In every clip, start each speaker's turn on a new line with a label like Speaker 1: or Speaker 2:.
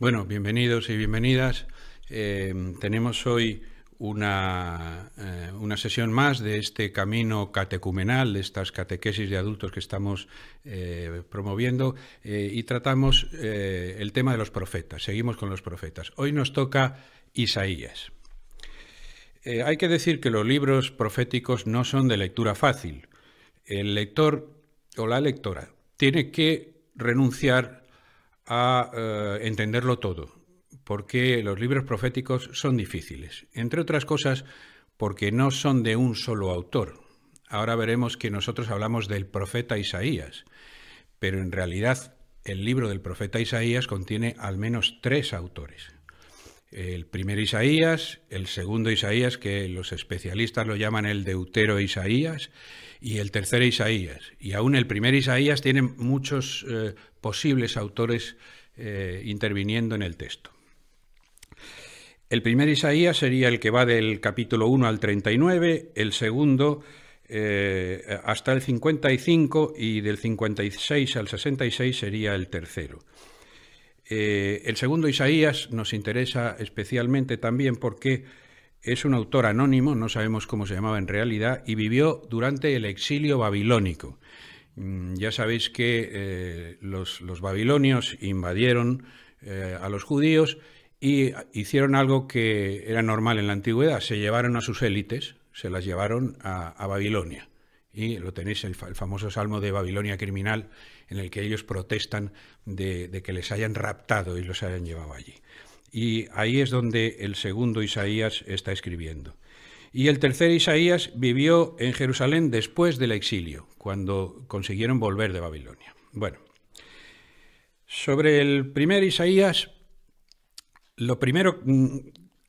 Speaker 1: Bueno, bienvenidos y bienvenidas. Eh, tenemos hoy eh, una, sesión más de este camino catecumenal, de estas catequesis de adultos que estamos eh, promoviendo y tratamos el tema de los profetas. Seguimos con los profetas. Hoy nos toca Isaías. hay que decir que los libros proféticos no son de lectura fácil. El lector o la lectora tiene que renunciar a eh, entenderlo todo, porque los libros proféticos son difíciles, entre otras cosas porque no son de un solo autor. Ahora veremos que nosotros hablamos del profeta Isaías, pero en realidad el libro del profeta Isaías contiene al menos tres autores el primer Isaías, el segundo Isaías, que los especialistas lo llaman el deutero Isaías, y el tercer Isaías. Y aún el primer Isaías tiene muchos eh, posibles autores eh, interviniendo en el texto. El primer Isaías sería el que va del capítulo 1 al 39, el segundo eh, hasta el 55 y del 56 al 66 sería el tercero. Eh, el segundo Isaías nos interesa especialmente también porque es un autor anónimo, no sabemos cómo se llamaba en realidad, y vivió durante el exilio babilónico. Mm, ya sabéis que eh, los, babilonios invadieron eh, a los judíos y hicieron algo que era normal en la antigüedad, se llevaron a sus élites, se las llevaron a, Babilonia. Y lo tenéis, el famoso salmo de Babilonia criminal, en el que ellos protestan de, que les hayan raptado y los hayan llevado allí. Y ahí es donde el segundo Isaías está escribiendo. Y el tercer Isaías vivió en Jerusalén después del exilio, cuando consiguieron volver de Babilonia. Bueno, sobre el primer Isaías, lo primero mm,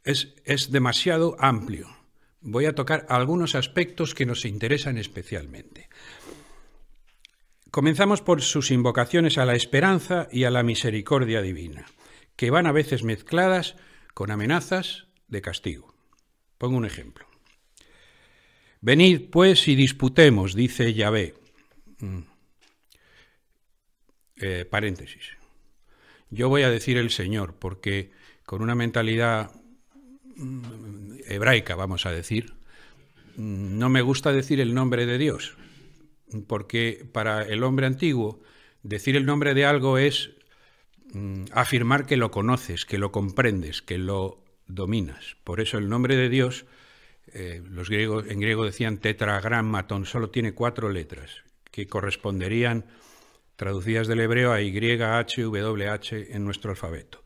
Speaker 1: es, es demasiado amplio. Voy a tocar algunos aspectos que nos interesan especialmente. Comenzamos por sus invocaciones a la esperanza y a la misericordia divina, que van a veces mezcladas con amenazas de castigo. Pongo un ejemplo. Venid pues y disputemos, dice Yahvé. Mm. Eh, paréntesis. Yo voy a decir el Señor, porque con una mentalidad mm, hebraica, vamos a decir, mm, no me gusta decir el nombre de Dios, porque para el hombre antiguo decir el nombre de algo es mm, afirmar que lo conoces, que lo comprendes, que lo dominas. Por eso el nombre de Dios, eh, los griegos en griego decían tetragrammaton, solo tiene cuatro letras que corresponderían traducidas del hebreo a Y, H, en nuestro alfabeto.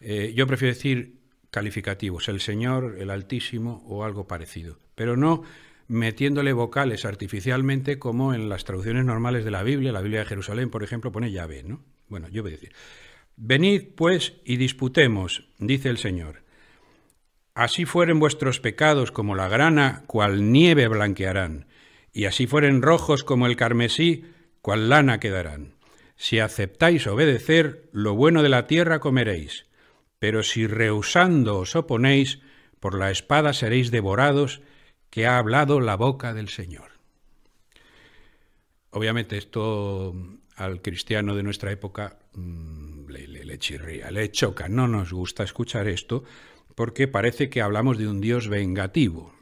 Speaker 1: Eh, yo prefiero decir calificativos, el Señor, el Altísimo o algo parecido, pero no metiéndole vocales artificialmente como en las traducciones normales de la Biblia, la Biblia de Jerusalén, por ejemplo, pone llave, ¿no? Bueno, yo voy a decir, venid pues y disputemos, dice el Señor. Así fueren vuestros pecados como la grana, cual nieve blanquearán, y así fueren rojos como el carmesí, cual lana quedarán. Si aceptáis obedecer, lo bueno de la tierra comeréis, pero si rehusando os oponéis, por la espada seréis devorados, que ha hablado la boca del Señor. Obviamente esto mm, al cristiano de nuestra época mm, le, chirría, le choca, no nos gusta escuchar esto porque parece que hablamos de un Dios vengativo.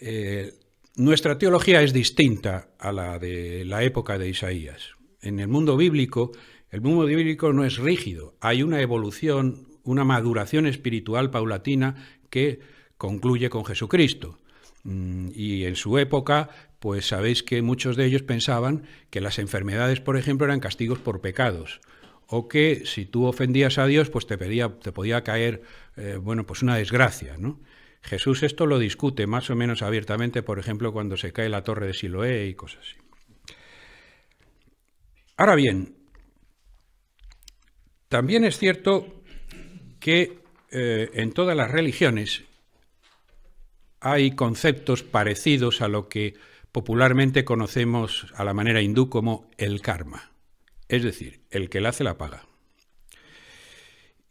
Speaker 1: Eh, nuestra teología es distinta a la de la época de Isaías. En el mundo bíblico, el mundo bíblico no es rígido, hay una evolución, una maduración espiritual paulatina que concluye con Jesucristo. Mm, y en su época, pues sabéis que muchos de ellos pensaban que las enfermedades, por ejemplo, eran castigos por pecados o que si tú ofendías a Dios, pues te, pedía, te podía caer, eh, bueno, pues una desgracia, ¿no? Jesús esto lo discute más o menos abiertamente, por ejemplo, cuando se cae la torre de Siloé y cosas así. Ahora bien, también es cierto que eh, en todas las religiones hay conceptos parecidos a lo que popularmente conocemos a la manera hindú como el karma, es decir, el que la hace la paga.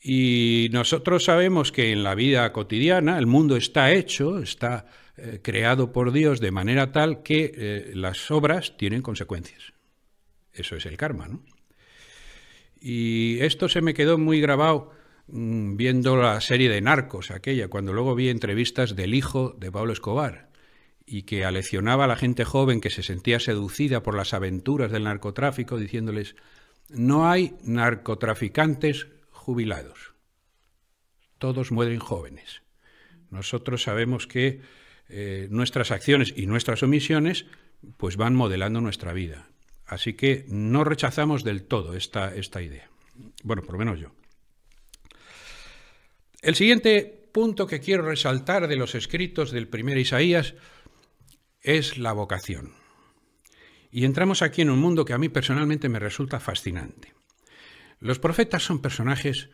Speaker 1: Y nosotros sabemos que en la vida cotidiana el mundo está hecho, está eh, creado por Dios de manera tal que eh, las obras tienen consecuencias. Eso es el karma, ¿no? Y esto se me quedó muy grabado Mm, viendo la serie de narcos aquella, cuando luego vi entrevistas del hijo de Pablo Escobar y que aleccionaba a la gente joven que se sentía seducida por las aventuras del narcotráfico, diciéndoles, no hay narcotraficantes jubilados, todos mueren jóvenes. Nosotros sabemos que eh, nuestras acciones y nuestras omisiones pues van modelando nuestra vida. Así que no rechazamos del todo esta, esta idea. Bueno, por lo menos yo. El siguiente punto que quiero resaltar de los escritos del primer Isaías es la vocación. Y entramos aquí en un mundo que a mí personalmente me resulta fascinante. Los profetas son personajes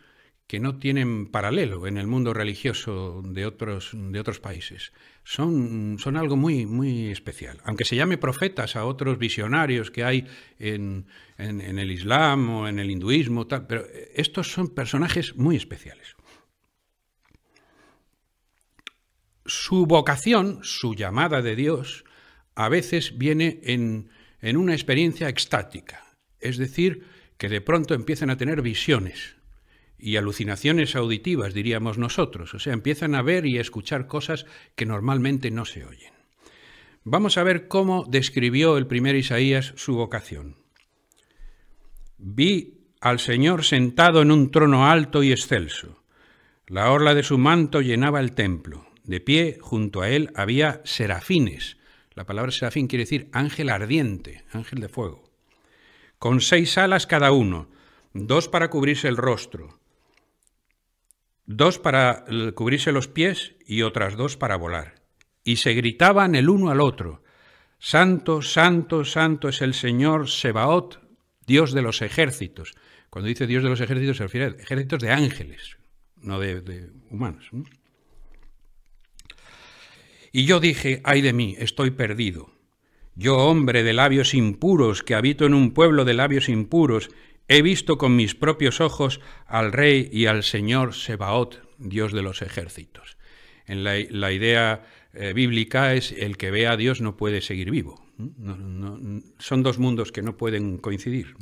Speaker 1: que no tienen paralelo en el mundo religioso de otros, de otros países. Son, son algo muy, muy especial. Aunque se llame profetas a otros visionarios que hay en, el Islam o en el hinduismo, tal, pero estos son personajes muy especiales. su vocación, su llamada de Dios, a veces viene en, una experiencia extática, es decir, que de pronto empiezan a tener visiones y alucinaciones auditivas, diríamos nosotros, o sea, empiezan a ver y a escuchar cosas que normalmente no se oyen. Vamos a ver cómo describió el primer Isaías su vocación. Vi al Señor sentado en un trono alto y excelso. La orla de su manto llenaba el templo. De pie, junto a él, había serafines. La palabra serafín quiere decir ángel ardiente, ángel de fuego. Con seis alas cada uno, dos para cubrirse el rostro, dos para cubrirse los pies y otras dos para volar. Y se gritaban el uno al otro, Santo, santo, santo es el Señor Sebaot, Dios de los ejércitos. Cuando dice Dios de los ejércitos se refiere a ejércitos de ángeles, no de, de humanos. Y yo dije, ay de mí, estoy perdido. Yo, hombre de labios impuros, que habito en un pueblo de labios impuros, he visto con mis propios ojos al rey y al Señor Sebaot, Dios de los ejércitos. En la, idea eh, bíblica es el que ve a Dios no puede seguir vivo. son dos mundos que no pueden coincidir.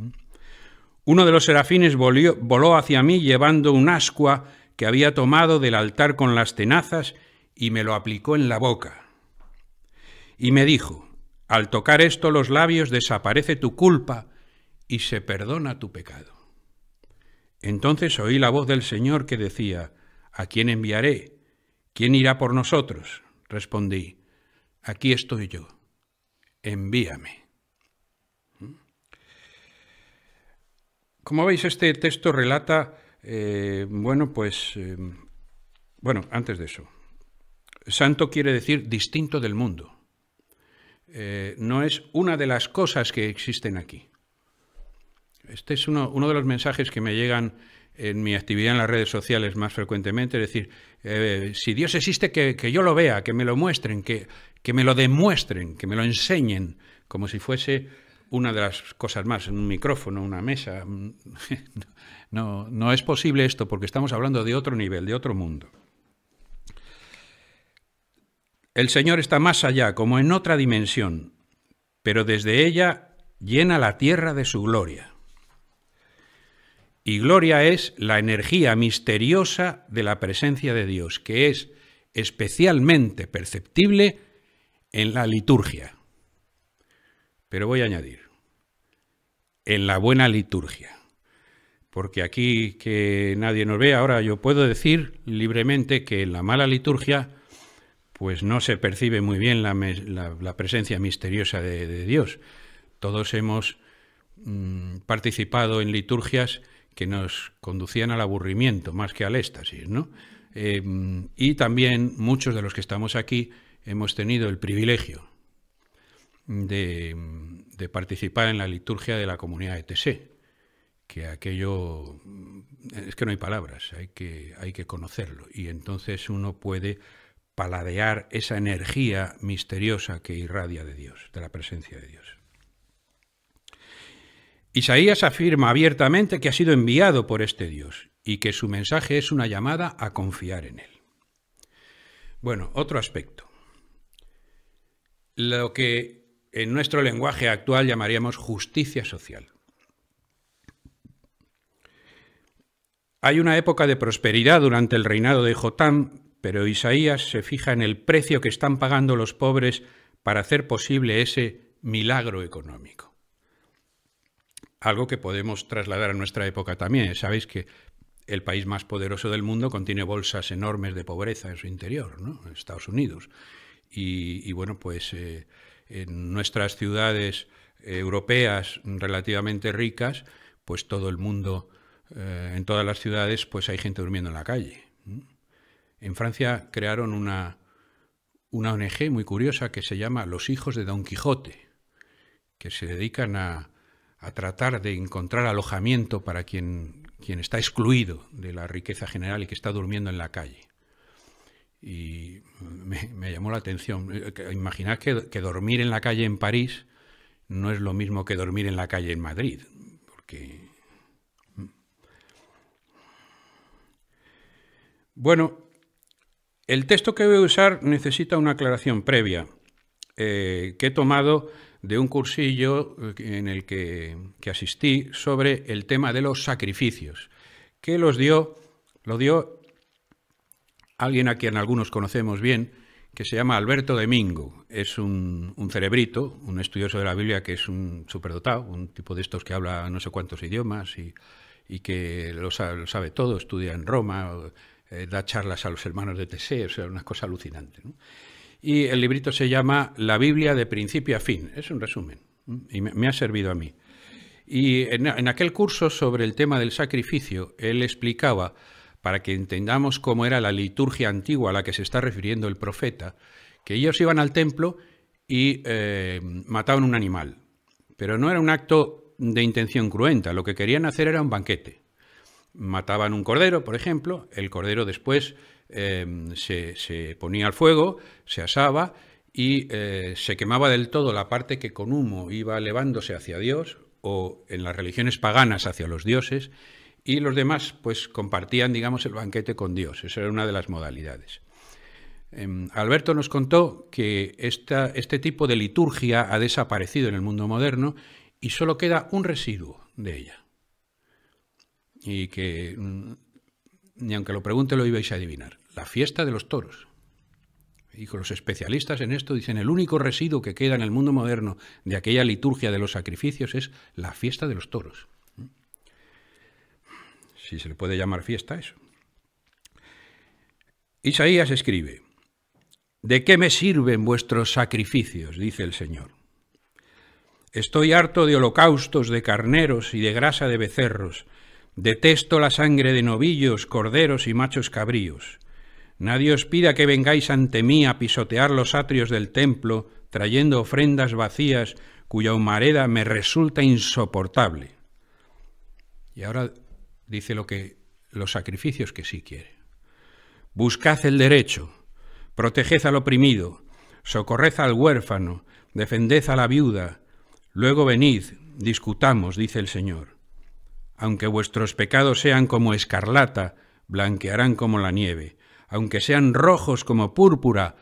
Speaker 1: Uno de los serafines voló, voló hacia mí llevando un ascua que había tomado del altar con las tenazas y me lo aplicó en la boca. Y me dijo, al tocar esto los labios desaparece tu culpa y se perdona tu pecado. Entonces oí la voz del Señor que decía, ¿A quién enviaré? ¿Quién irá por nosotros? Respondí, aquí estoy yo, envíame. ¿Mm? Como veis, este texto relata, eh, bueno, pues, eh, bueno, antes de eso, Santo quiere decir distinto del mundo. Eh, no es una de las cosas que existen aquí. Este es uno, de los mensajes que me llegan en mi actividad en las redes sociales más frecuentemente, es decir, eh, si Dios existe, que, yo lo vea, que me lo muestren, que, que me lo demuestren, que me lo enseñen, como si fuese una de las cosas más, un micrófono, una mesa. No, no es posible esto porque estamos hablando de otro nivel, de otro mundo. El Señor está más allá, como en otra dimensión, pero desde ella llena la tierra de su gloria. Y gloria es la energía misteriosa de la presencia de Dios, que es especialmente perceptible en la liturgia. Pero voy a añadir, en la buena liturgia. Porque aquí que nadie nos ve, ahora yo puedo decir libremente que en la mala liturgia pues no se percibe muy bien la, presencia misteriosa de, Dios. Todos hemos mm, participado en liturgias que nos conducían al aburrimiento más que al éxtasis, ¿no? Eh, y también muchos de los que estamos aquí hemos tenido el privilegio de, participar en la liturgia de la comunidad ETC, que aquello mm, es que no hay palabras, hay que, hay que conocerlo. Y entonces uno puede paladear esa energía misteriosa que irradia de Dios, de la presencia de Dios. Isaías afirma abiertamente que ha sido enviado por este Dios y que su mensaje es una llamada a confiar en Él. Bueno, otro aspecto. Lo que en nuestro lenguaje actual llamaríamos justicia social. Hay una época de prosperidad durante el reinado de Jotán. Pero Isaías se fija en el precio que están pagando los pobres para hacer posible ese milagro económico. Algo que podemos trasladar a nuestra época también. Sabéis que el país más poderoso del mundo contiene bolsas enormes de pobreza en su interior, ¿no? Estados Unidos. Y, bueno, pues eh, en nuestras ciudades eh, europeas relativamente ricas, pues todo el mundo, eh, en todas las ciudades, pues hay gente durmiendo en la calle. En Francia crearon una, una ONG muy curiosa que se llama Los Hijos de Don Quijote, que se dedican a, a tratar de encontrar alojamiento para quien, quien está excluido de la riqueza general y que está durmiendo en la calle y me, llamó la atención. Imaginad que, que, dormir en la calle en París no es lo mismo que dormir en la calle en Madrid, porque... Mm. Bueno, el texto que voy a usar necesita una aclaración previa eh, que he tomado de un cursillo eh, en el que, asistí sobre el tema de los sacrificios, que los dio, lo dio alguien a quien algunos conocemos bien, que se llama Alberto Domingo. Es un, cerebrito, un estudioso de la Biblia que es un superdotado, un tipo de estos que habla no sé cuántos idiomas y, que lo sabe, lo sabe todo, estudia en Roma eh, da charlas a los hermanos de Teseo, o sea, una cosa alucinante. Y el librito se llama La Biblia de principio a fin, es un resumen, y me, ha servido a mí. Y en, aquel curso sobre el tema del sacrificio, él explicaba, para que entendamos cómo era la liturgia antigua a la que se está refiriendo el profeta, que ellos iban al templo y eh, mataban un animal. Pero no era un acto de intención cruenta, lo que querían hacer era un banquete mataban un cordero, por ejemplo, el cordero después em, se, se, ponía al fuego, se asaba y eh, se quemaba del todo la parte que con humo iba elevándose hacia Dios o en las religiones paganas hacia los dioses y los demás pues compartían, digamos, el banquete con Dios. Esa era una de las modalidades. Em, Alberto nos contó que este tipo de liturgia ha desaparecido en el mundo moderno y solo queda un residuo de ella y que mm, ni aunque lo pregunte lo ibais a adivinar. La fiesta de los toros. Y los especialistas en esto dicen el único residuo que queda en el mundo moderno de aquella liturgia de los sacrificios es la fiesta de los toros. Mm. Si se le puede llamar fiesta eso. Isaías escribe, ¿de qué me sirven vuestros sacrificios? dice el Señor. Estoy harto de holocaustos, de carneros y de grasa de becerros Detesto la sangre de novillos, corderos y machos cabríos. Nadie os pida que vengáis ante mí a pisotear los atrios del templo, trayendo ofrendas vacías cuya humareda me resulta insoportable. Y ahora dice lo que los sacrificios que sí quiere. Buscad el derecho, proteged al oprimido, socorred al huérfano, defended a la viuda, luego venid, discutamos, dice el Señor. Aunque vuestros pecados sean como escarlata, blanquearán como la nieve. Aunque sean rojos como púrpura,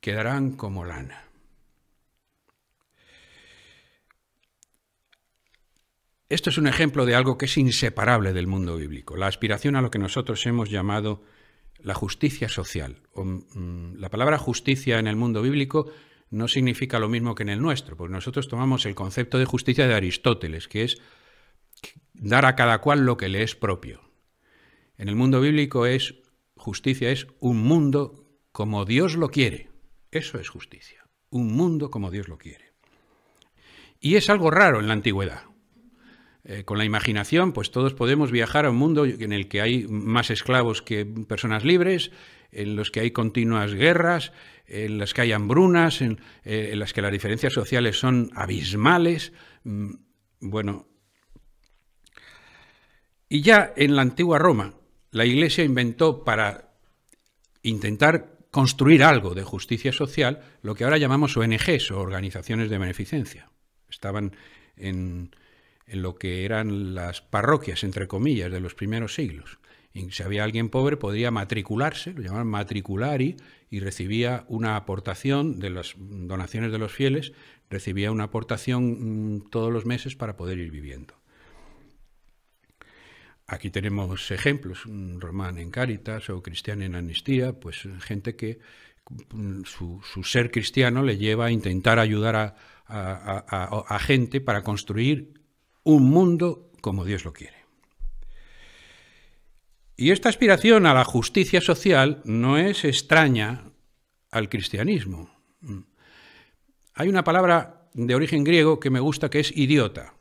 Speaker 1: quedarán como lana. Esto es un ejemplo de algo que es inseparable del mundo bíblico, la aspiración a lo que nosotros hemos llamado la justicia social. Mm, la palabra justicia en el mundo bíblico no significa lo mismo que en el nuestro, porque nosotros tomamos el concepto de justicia de Aristóteles, que es dar a cada cual lo que le es propio. En el mundo bíblico es justicia es un mundo como Dios lo quiere. Eso es justicia, un mundo como Dios lo quiere. Y es algo raro en la antigüedad. Eh, con la imaginación, pues todos podemos viajar a un mundo en el que hay más esclavos que personas libres, en los que hay continuas guerras, en las que hay hambrunas, en, eh, en las que las diferencias sociales son abismales. Mm, bueno, y ya en la antigua Roma, la Iglesia inventó para intentar construir algo de justicia social lo que ahora llamamos ONGs o organizaciones de beneficencia. Estaban en, lo que eran las parroquias, entre comillas, de los primeros siglos. Y si había alguien pobre podía matricularse, lo llamaban matriculari, y recibía una aportación de las donaciones de los fieles, recibía una aportación mm, todos los meses para poder ir viviendo. Aquí tenemos ejemplos, un Román en Cáritas o cristiano en Amnistía, pues gente que mm, su, ser cristiano le lleva a intentar ayudar a, a, gente para construir un mundo como Dios lo quiere. Y esta aspiración a la justicia social no es extraña al cristianismo. Hay una palabra de origen griego que me gusta que es idiota.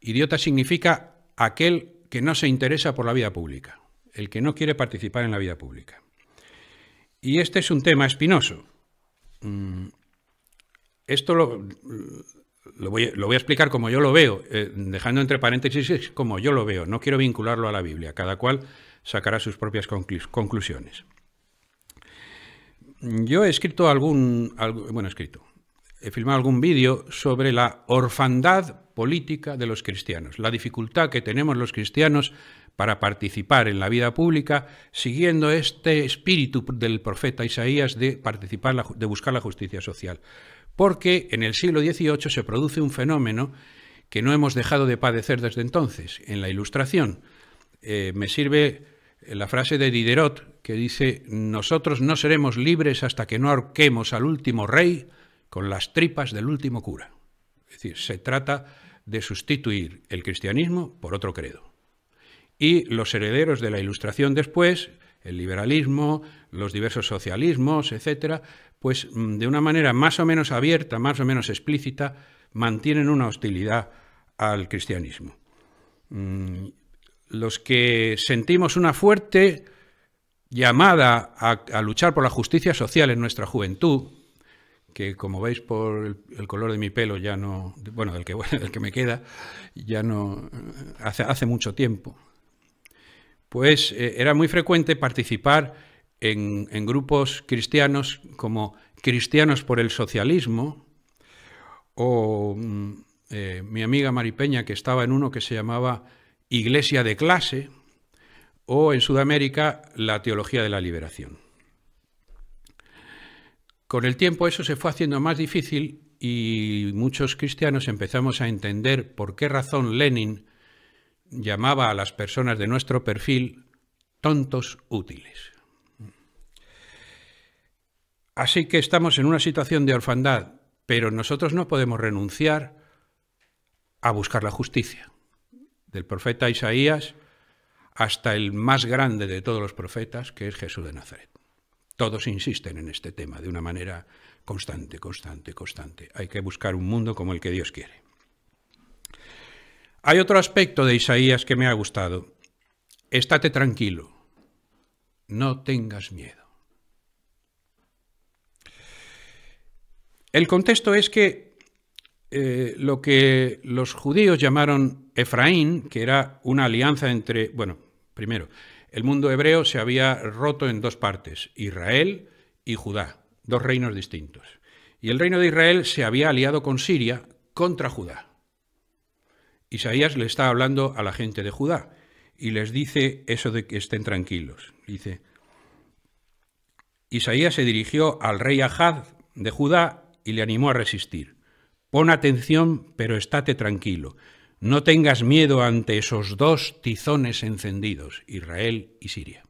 Speaker 1: Idiota significa aquel que no se interesa por la vida pública, el que no quiere participar en la vida pública. Y este es un tema espinoso. Mm, esto lo, voy, a explicar como yo lo veo, eh, dejando entre paréntesis como yo lo veo. No quiero vincularlo a la Biblia. Cada cual sacará sus propias conclusiones. Yo he escrito algún, bueno, he escrito, He filmado algún vídeo sobre la orfandad política de los cristianos, la dificultad que tenemos los cristianos para participar en la vida pública, siguiendo este espíritu del profeta Isaías de, participar de buscar la justicia social. Porque en el siglo XVIII se produce un fenómeno que no hemos dejado de padecer desde entonces. En la Ilustración eh, me sirve eh, la frase de Diderot que dice, nosotros no seremos libres hasta que no ahorquemos al último rey con las tripas del último cura. Es decir, se trata de sustituir el cristianismo por otro credo. Y los herederos de la Ilustración después, el liberalismo, los diversos socialismos, etcétera, pues mm, de una manera más o menos abierta, más o menos explícita, mantienen una hostilidad al cristianismo. Mm, los que sentimos una fuerte llamada a, a luchar por la justicia social en nuestra juventud, que como veis por el, color de mi pelo ya no, bueno, del que, que me queda, ya no, eh, hace, hace mucho tiempo, pues eh, era muy frecuente participar en, grupos cristianos como Cristianos por el Socialismo o mm, eh, mi amiga Peña que estaba en uno que se llamaba Iglesia de Clase o en Sudamérica la Teología de la Liberación. Con el tiempo eso se fue haciendo más difícil y muchos cristianos empezamos a entender por qué razón Lenin llamaba a las personas de nuestro perfil tontos útiles. Así que estamos en una situación de orfandad, pero nosotros no podemos renunciar a buscar la justicia. Del profeta Isaías hasta el más grande de todos los profetas, que es Jesús de Nazaret. Todos insisten en este tema de una manera constante, constante, constante. Hay que buscar un mundo como el que Dios quiere. Hay otro aspecto de Isaías que me ha gustado. Estate tranquilo, no tengas miedo. El contexto es que eh, lo que los judíos llamaron Efraín, que era una alianza entre, bueno, primero, el mundo hebreo se había roto en dos partes, Israel y Judá, dos reinos distintos. Y el reino de Israel se había aliado con Siria contra Judá. Isaías le está hablando a la gente de Judá y les dice eso de que estén tranquilos. Dice, Isaías se dirigió al rey Ahaz de Judá y le animó a resistir. Pon atención, pero estate tranquilo. No tengas miedo ante esos dos tizones encendidos, Israel y Siria.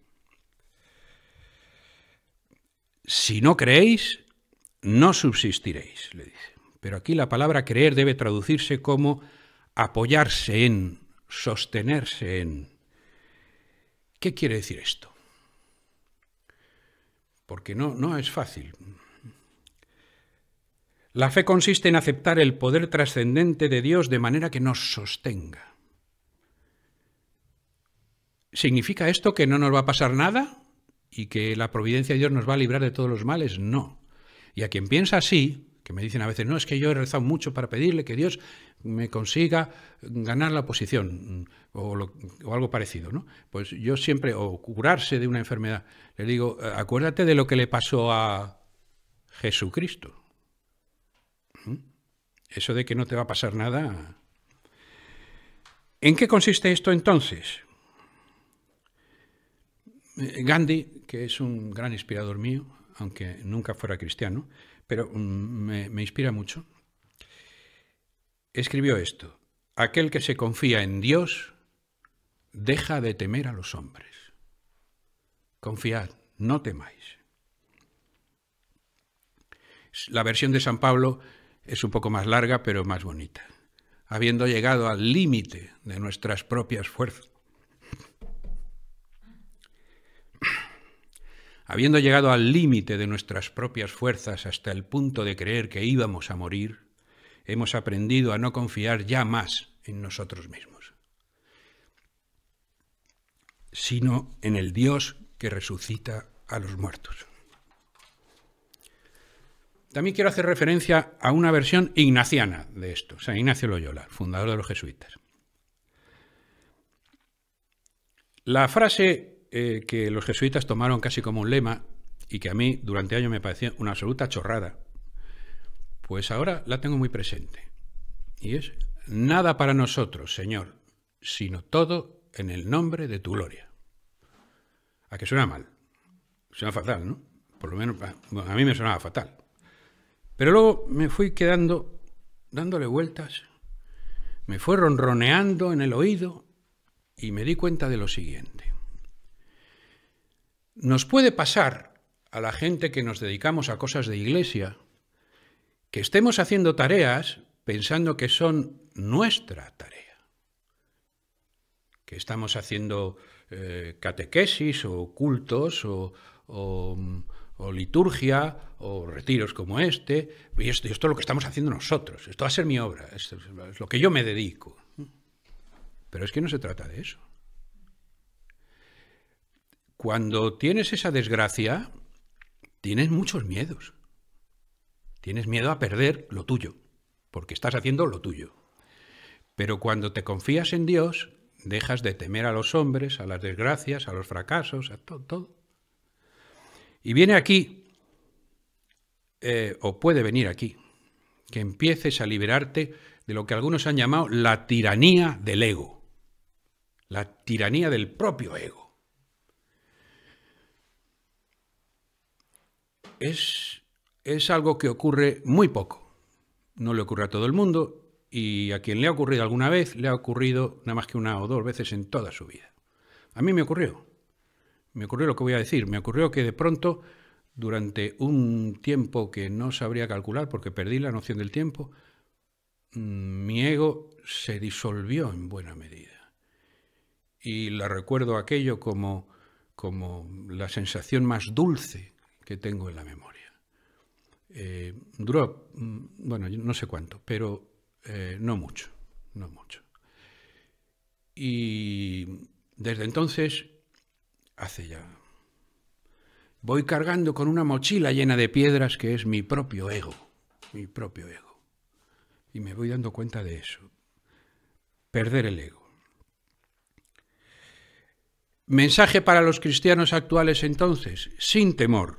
Speaker 1: Si no creéis, no subsistiréis, le dice. Pero aquí la palabra creer debe traducirse como apoyarse en, sostenerse en. ¿Qué quiere decir esto? Porque no, no es fácil. La fe consiste en aceptar el poder trascendente de Dios de manera que nos sostenga. ¿Significa esto que no nos va a pasar nada y que la providencia de Dios nos va a librar de todos los males? No. Y a quien piensa así, que me dicen a veces, no, es que yo he rezado mucho para pedirle que Dios me consiga ganar la posición mm, o, algo parecido, ¿no? Pues yo siempre, o curarse de una enfermedad, le digo, acuérdate de lo que le pasó a Jesucristo. Eso de que no te va a pasar nada. ¿En qué consiste esto entonces? Eh, Gandhi, que es un gran inspirador mío, aunque nunca fuera cristiano, pero mm, me, inspira mucho, escribió esto. Aquel que se confía en Dios deja de temer a los hombres. Confiad, no temáis. La versión de San Pablo es un poco más larga pero más bonita, habiendo llegado al límite de nuestras propias fuerzas. habiendo llegado al límite de nuestras propias fuerzas hasta el punto de creer que íbamos a morir, hemos aprendido a no confiar ya más en nosotros mismos, sino en el Dios que resucita a los muertos. También quiero hacer referencia a una versión ignaciana de esto, sea, Ignacio Loyola, fundador de los jesuitas. La frase eh, que los jesuitas tomaron casi como un lema y que a mí durante años me parecía una absoluta chorrada, pues ahora la tengo muy presente. Y es, nada para nosotros, Señor, sino todo en el nombre de tu gloria. A que suena mal, suena fatal, ¿no? Por lo menos ah, a mí me sonaba fatal. Pero luego me fui quedando dándole vueltas, me fue ronroneando en el oído y me di cuenta de lo siguiente. Nos puede pasar a la gente que nos dedicamos a cosas de iglesia que estemos haciendo tareas pensando que son nuestra tarea. Que estamos haciendo eh, catequesis o cultos o, mm, o liturgia, o retiros como este, y esto, esto, es lo que estamos haciendo nosotros, esto va a ser mi obra, esto es lo que yo me dedico. Pero es que no se trata de eso. Cuando tienes esa desgracia, tienes muchos miedos. Tienes miedo a perder lo tuyo, porque estás haciendo lo tuyo. Pero cuando te confías en Dios, dejas de temer a los hombres, a las desgracias, a los fracasos, a todo y viene aquí, eh, o puede venir aquí, que empieces a liberarte de lo que algunos han llamado la tiranía del ego, la tiranía del propio ego. Es, es algo que ocurre muy poco, no le ocurre a todo el mundo y a quien le ha ocurrido alguna vez, le ha ocurrido nada más que una o dos veces en toda su vida. A mí me ocurrió me ocurrió lo que voy a decir. Me ocurrió que de pronto, durante un tiempo que no sabría calcular porque perdí la noción del tiempo, mm, mi ego se disolvió en buena medida. Y la recuerdo aquello como, como la sensación más dulce que tengo en la memoria. Eh, duró, mm, bueno, no sé cuánto, pero eh, no mucho, no mucho. Y desde entonces hace ya. Voy cargando con una mochila llena de piedras que es mi propio ego, mi propio ego. Y me voy dando cuenta de eso. Perder el ego. Mensaje para los cristianos actuales entonces, sin temor,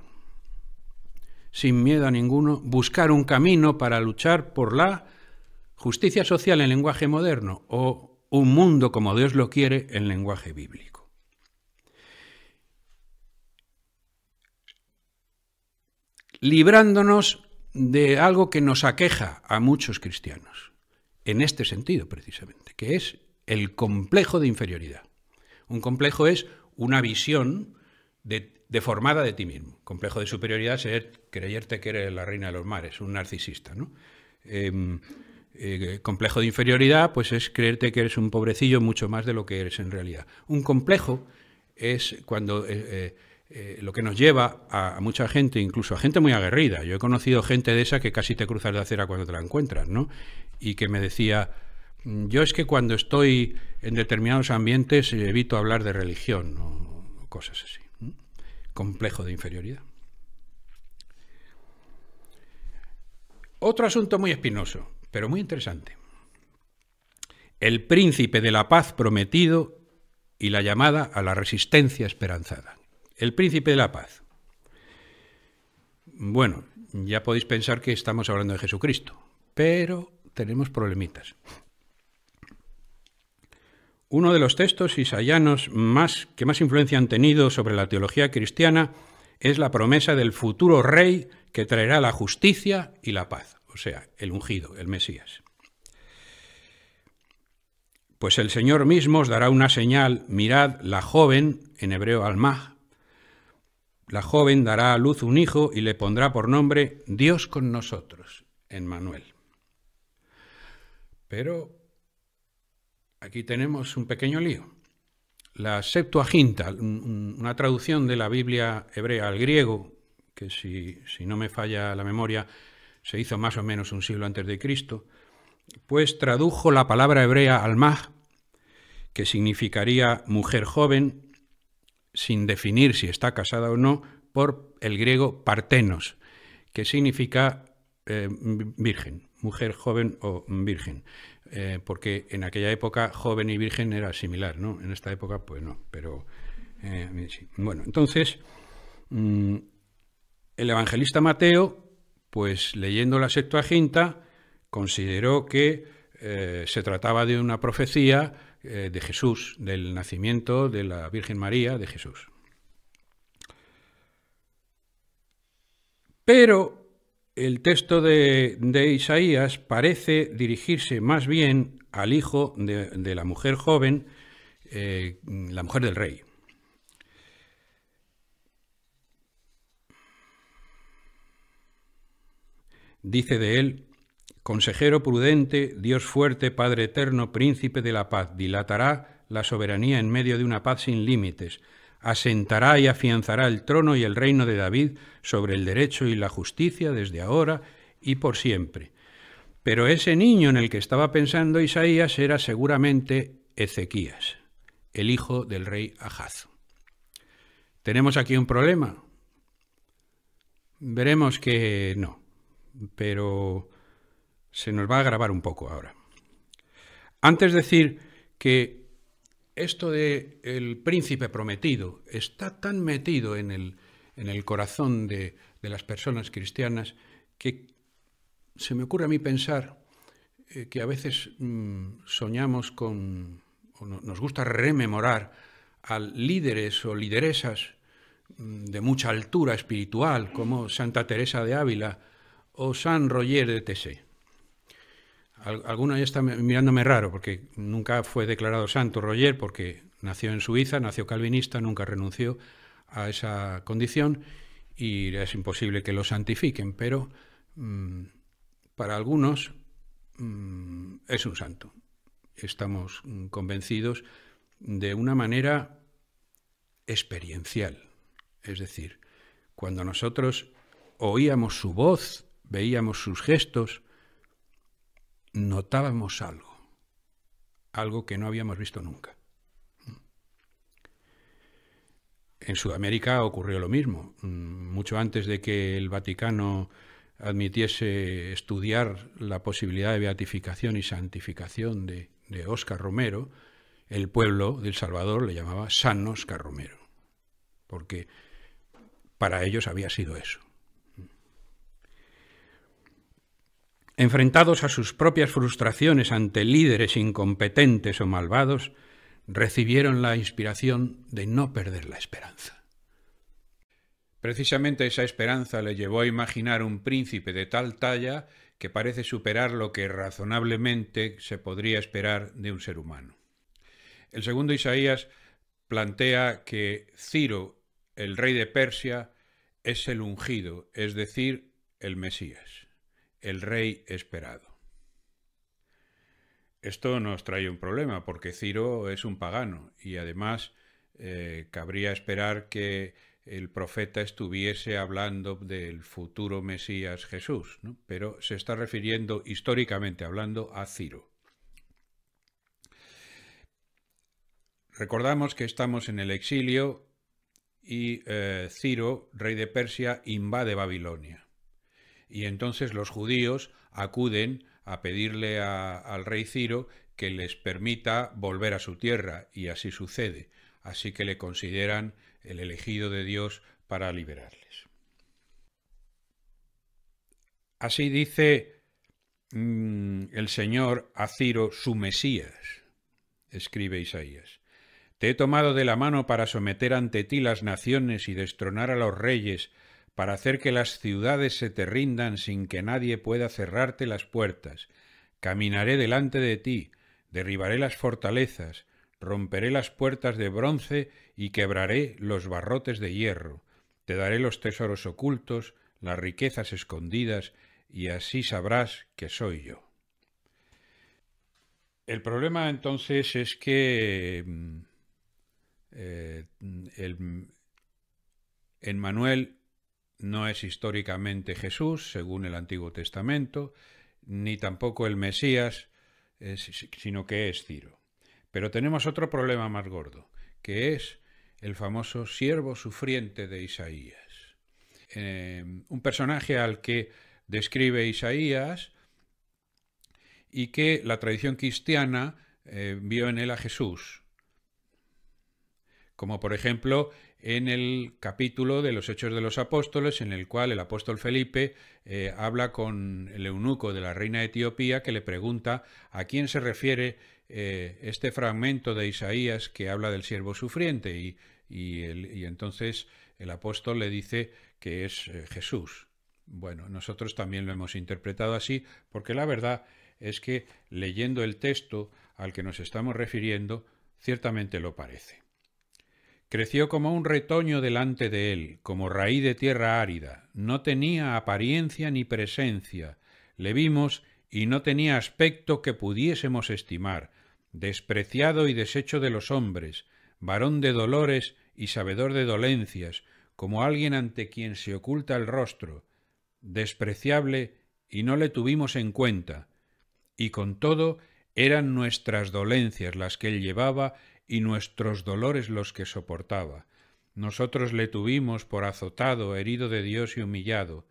Speaker 1: sin miedo a ninguno, buscar un camino para luchar por la justicia social en lenguaje moderno o un mundo como Dios lo quiere en lenguaje bíblico. librándonos de algo que nos aqueja a muchos cristianos, en este sentido precisamente, que es el complejo de inferioridad. Un complejo es una visión deformada de ti mismo. Complejo de superioridad es creerte que eres la reina de los mares, un narcisista. Em, eh, complejo de inferioridad pues es creerte que eres un pobrecillo mucho más de lo que eres en realidad. Un complejo es cuando... Eh, eh, eh, lo que nos lleva a, mucha gente, incluso a gente muy aguerrida. Yo he conocido gente de esa que casi te cruzas de acera cuando te la encuentras, ¿no? Y que me decía, mm, yo es que cuando estoy en determinados ambientes eh, evito hablar de religión o cosas así. Complejo de inferioridad. Otro asunto muy espinoso, pero muy interesante. El príncipe de la paz prometido y la llamada a la resistencia esperanzada. El príncipe de la paz. Bueno, ya podéis pensar que estamos hablando de Jesucristo, pero tenemos problemitas. Uno de los textos isaianos más, que más influencia han tenido sobre la teología cristiana es la promesa del futuro rey que traerá la justicia y la paz, o sea, el ungido, el Mesías. Pues el Señor mismo os dará una señal, mirad la joven, en hebreo almah, la joven dará a luz un hijo y le pondrá por nombre Dios con nosotros, en Manuel. Pero aquí tenemos un pequeño lío. La Septuaginta, una traducción de la Biblia hebrea al griego, que si, no me falla la memoria, se hizo más o menos un siglo antes de Cristo, pues tradujo la palabra hebrea almah que significaría mujer joven, sin definir si está casada o no, por el griego partenos, que significa eh, virgen, mujer joven o virgen, eh, porque en aquella época joven y virgen era similar, ¿no? En esta época, pues no, pero eh, bueno, entonces mm, el evangelista Mateo, pues leyendo la Septuaginta, consideró que se trataba de una profecía eh, de Jesús, del nacimiento de la Virgen María de Jesús. Pero el texto de, Isaías parece dirigirse más bien al hijo de, la mujer joven, eh, la mujer del rey. Dice de él, Consejero prudente, Dios fuerte, Padre eterno, príncipe de la paz, dilatará la soberanía en medio de una paz sin límites, asentará y afianzará el trono y el reino de David sobre el derecho y la justicia desde ahora y por siempre. Pero ese niño en el que estaba pensando Isaías era seguramente Ezequías, el hijo del rey Ahaz. Tenemos aquí un problema. Veremos que no, pero se nos va a grabar un poco ahora. Antes decir que esto de el príncipe prometido está tan metido en el, corazón de, las personas cristianas que se me ocurre a mí pensar eh, que a veces mm, soñamos con, o nos gusta rememorar a líderes o lideresas mm, de mucha altura espiritual, como Santa Teresa de Ávila o San Roger de Tessé. Algunos ya está mirándome raro, porque nunca fue declarado santo Roger, porque nació en Suiza, nació calvinista, nunca renunció a esa condición y es imposible que lo santifiquen, pero mm, para algunos mm, es un santo. Estamos mm, convencidos de una manera experiencial. Es decir, cuando nosotros oíamos su voz, veíamos sus gestos, notábamos algo, algo que no habíamos visto nunca. En Sudamérica ocurrió lo mismo. Mm, mucho antes de que el Vaticano admitiese estudiar la posibilidad de beatificación y santificación de, Oscar Romero, el pueblo del Salvador le llamaba San Oscar Romero, porque para ellos había sido eso, enfrentados a sus propias frustraciones ante líderes incompetentes o malvados, recibieron la inspiración de no perder la esperanza. Precisamente esa esperanza le llevó a imaginar un príncipe de tal talla que parece superar lo que razonablemente se podría esperar de un ser humano. El segundo Isaías plantea que Ciro, el rey de Persia, es el ungido, es decir, el Mesías el rey esperado. Esto nos trae un problema porque Ciro es un pagano y además eh, cabría esperar que el profeta estuviese hablando del futuro Mesías Jesús, pero se está refiriendo históricamente hablando a Ciro. Recordamos que estamos en el exilio y eh, Ciro, rey de Persia, invade Babilonia y entonces los judíos acuden a pedirle al rey Ciro que les permita volver a su tierra, y así sucede. Así que le consideran el elegido de Dios para liberarles. Así dice mm, el Señor a Ciro, su Mesías, escribe Isaías. Te he tomado de la mano para someter ante ti las naciones y destronar a los reyes para hacer que las ciudades se te rindan sin que nadie pueda cerrarte las puertas. Caminaré delante de ti, derribaré las fortalezas, romperé las puertas de bronce y quebraré los barrotes de hierro. Te daré los tesoros ocultos, las riquezas escondidas, y así sabrás que soy yo. El problema entonces es que mm, en eh, Manuel no es históricamente Jesús, según el Antiguo Testamento, ni tampoco el Mesías, eh, sino que es Ciro. Pero tenemos otro problema más gordo, que es el famoso siervo sufriente de Isaías. Eh, un personaje al que describe Isaías y que la tradición cristiana eh, vio en él a Jesús. Como por ejemplo en el capítulo de los Hechos de los Apóstoles, en el cual el apóstol Felipe eh, habla con el eunuco de la reina Etiopía que le pregunta a quién se refiere eh, este fragmento de Isaías que habla del siervo sufriente y, entonces el apóstol le dice que es eh, Jesús. Bueno, nosotros también lo hemos interpretado así porque la verdad es que leyendo el texto al que nos estamos refiriendo, ciertamente lo parece. Creció como un retoño delante de él, como raíz de tierra árida. No tenía apariencia ni presencia. Le vimos y no tenía aspecto que pudiésemos estimar. Despreciado y deshecho de los hombres, varón de dolores y sabedor de dolencias, como alguien ante quien se oculta el rostro, despreciable y no le tuvimos en cuenta. Y con todo eran nuestras dolencias las que él llevaba y nuestros dolores los que soportaba. Nosotros le tuvimos por azotado, herido de Dios y humillado.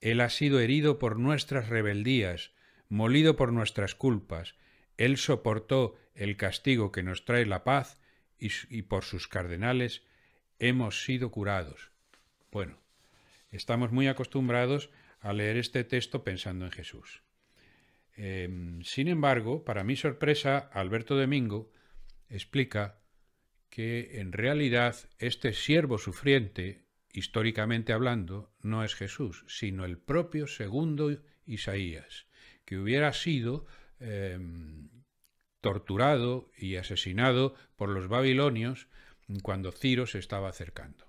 Speaker 1: Él ha sido herido por nuestras rebeldías, molido por nuestras culpas. Él soportó el castigo que nos trae la paz y, por sus cardenales hemos sido curados. Bueno, estamos muy acostumbrados a leer este texto pensando en Jesús. Em, sin embargo, para mi sorpresa, Alberto Domingo explica que en realidad este siervo sufriente, históricamente hablando, no es Jesús, sino el propio segundo Isaías, que hubiera sido em, torturado y asesinado por los babilonios cuando Ciro se estaba acercando.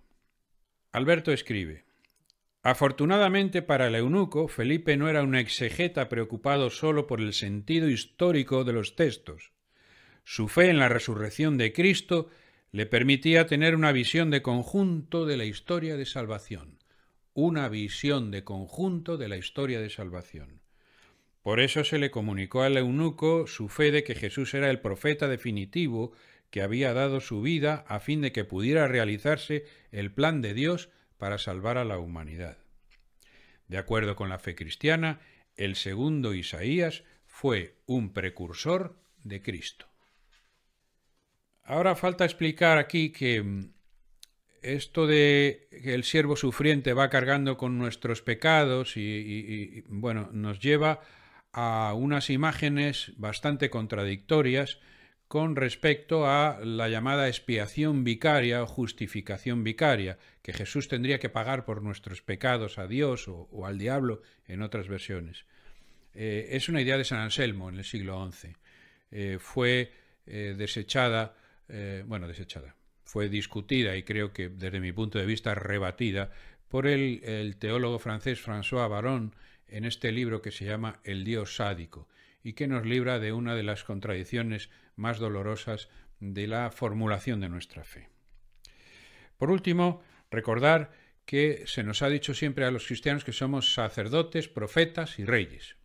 Speaker 1: Alberto escribe, Afortunadamente para el eunuco, Felipe no era un exegeta preocupado solo por el sentido histórico de los textos, su fe en la resurrección de Cristo le permitía tener una visión de conjunto de la historia de salvación, una visión de conjunto de la historia de salvación. Por eso se le comunicó al eunuco su fe de que Jesús era el profeta definitivo que había dado su vida a fin de que pudiera realizarse el plan de Dios para salvar a la humanidad. De acuerdo con la fe cristiana, el segundo Isaías fue un precursor de Cristo. Ahora falta explicar aquí que mm, esto de que el siervo sufriente va cargando con nuestros pecados y, bueno, nos lleva a unas imágenes bastante contradictorias con respecto a la llamada expiación vicaria o justificación vicaria, que Jesús tendría que pagar por nuestros pecados a Dios o, al diablo en otras versiones. Eh, es una idea de San Anselmo en el siglo XI. Eh, fue eh, desechada eh, bueno, desechada. Fue discutida y creo que desde mi punto de vista rebatida por el, el teólogo francés François Baron en este libro que se llama El Dios sádico y que nos libra de una de las contradicciones más dolorosas de la formulación de nuestra fe. Por último, recordar que se nos ha dicho siempre a los cristianos que somos sacerdotes, profetas y reyes.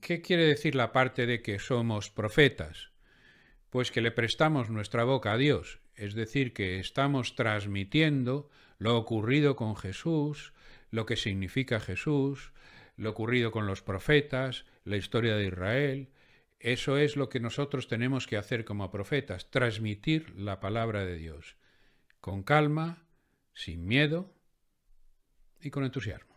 Speaker 1: ¿Qué quiere decir la parte de que somos profetas? Pues que le prestamos nuestra boca a Dios, es decir, que estamos transmitiendo lo ocurrido con Jesús, lo que significa Jesús, lo ocurrido con los profetas, la historia de Israel. Eso es lo que nosotros tenemos que hacer como profetas, transmitir la palabra de Dios, con calma, sin miedo y con entusiasmo.